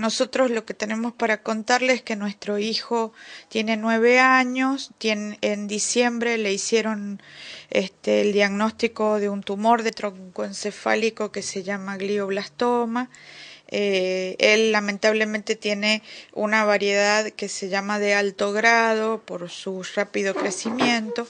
nosotros lo que tenemos para contarles es que nuestro hijo tiene nueve años, en diciembre le hicieron este, el diagnóstico de un tumor de troncoencefálico que se llama glioblastoma. Eh, él lamentablemente tiene una variedad que se llama de alto grado por su rápido crecimiento.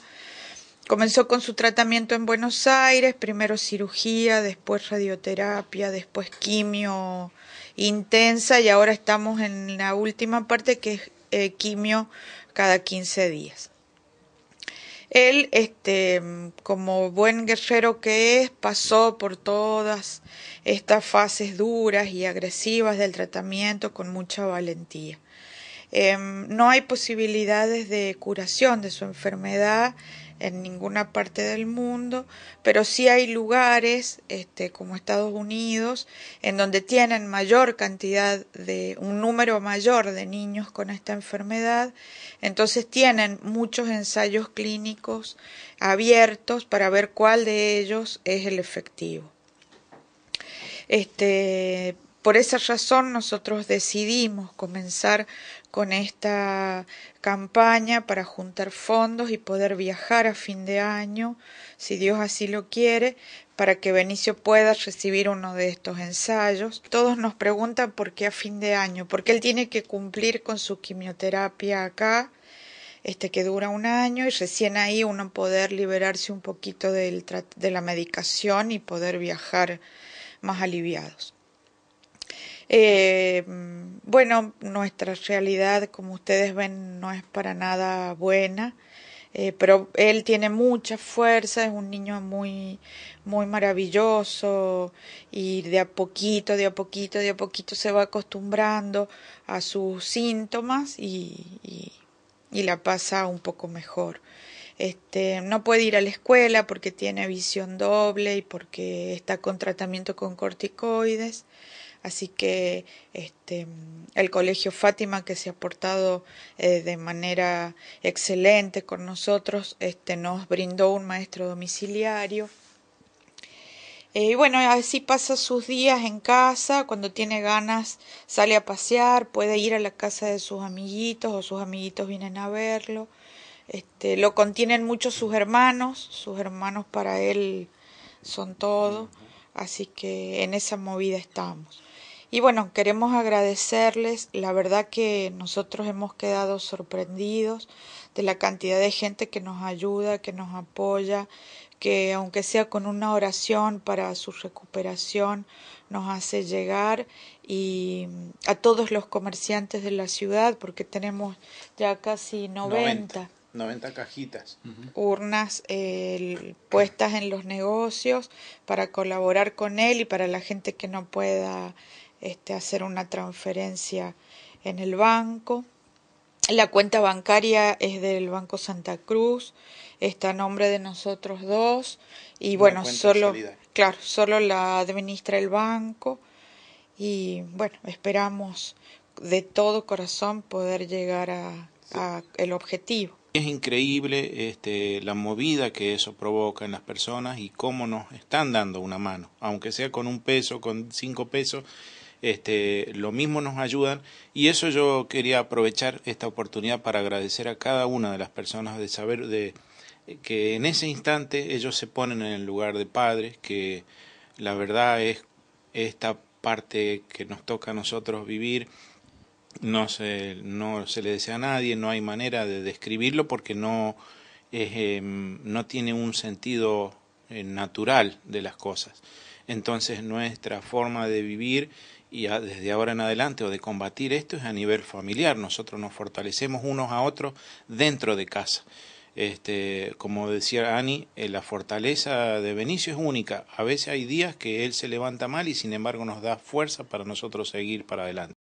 Comenzó con su tratamiento en Buenos Aires, primero cirugía, después radioterapia, después quimio intensa y ahora estamos en la última parte que es eh, quimio cada 15 días. Él, este, como buen guerrero que es, pasó por todas estas fases duras y agresivas del tratamiento con mucha valentía. Em, no hay posibilidades de curación de su enfermedad en ninguna parte del mundo, pero sí hay lugares este, como Estados Unidos en donde tienen mayor cantidad de un número mayor de niños con esta enfermedad, entonces tienen muchos ensayos clínicos abiertos para ver cuál de ellos es el efectivo. Este, por esa razón nosotros decidimos comenzar con esta campaña para juntar fondos y poder viajar a fin de año, si Dios así lo quiere, para que Benicio pueda recibir uno de estos ensayos. Todos nos preguntan por qué a fin de año, porque él tiene que cumplir con su quimioterapia acá, este que dura un año y recién ahí uno poder liberarse un poquito de la medicación y poder viajar más aliviados. Eh, bueno, nuestra realidad, como ustedes ven, no es para nada buena. Eh, pero él tiene mucha fuerza, es un niño muy, muy maravilloso y de a poquito, de a poquito, de a poquito se va acostumbrando a sus síntomas y, y, y la pasa un poco mejor. Este, no puede ir a la escuela porque tiene visión doble y porque está con tratamiento con corticoides. Así que este, el Colegio Fátima, que se ha portado eh, de manera excelente con nosotros, este, nos brindó un maestro domiciliario. Eh, y bueno, así pasa sus días en casa, cuando tiene ganas sale a pasear, puede ir a la casa de sus amiguitos o sus amiguitos vienen a verlo. Este, lo contienen mucho sus hermanos, sus hermanos para él son todo. Así que en esa movida estamos. Y bueno, queremos agradecerles, la verdad que nosotros hemos quedado sorprendidos de la cantidad de gente que nos ayuda, que nos apoya, que aunque sea con una oración para su recuperación, nos hace llegar y a todos los comerciantes de la ciudad, porque tenemos ya casi 90. 90 cajitas. Urnas puestas en los negocios para colaborar con él y para la gente que no pueda este, hacer una transferencia en el banco. La cuenta bancaria es del Banco Santa Cruz, está a nombre de nosotros dos y bueno, solo, claro, solo la administra el banco y bueno, esperamos de todo corazón poder llegar a el objetivo es increíble este, la movida que eso provoca en las personas y cómo nos están dando una mano, aunque sea con un peso, con cinco pesos, este, lo mismo nos ayudan y eso yo quería aprovechar esta oportunidad para agradecer a cada una de las personas de saber de que en ese instante ellos se ponen en el lugar de padres, que la verdad es esta parte que nos toca a nosotros vivir no se, no se le desea a nadie, no hay manera de describirlo porque no, em, no tiene un sentido eh, natural de las cosas. Entonces nuestra forma de vivir y desde ahora en adelante o de combatir esto es a nivel familiar. Nosotros nos fortalecemos unos a otros dentro de casa. Este, como decía Ani, eh, la fortaleza de Benicio es única. A veces hay días que él se levanta mal y sin embargo nos da fuerza para nosotros seguir para adelante.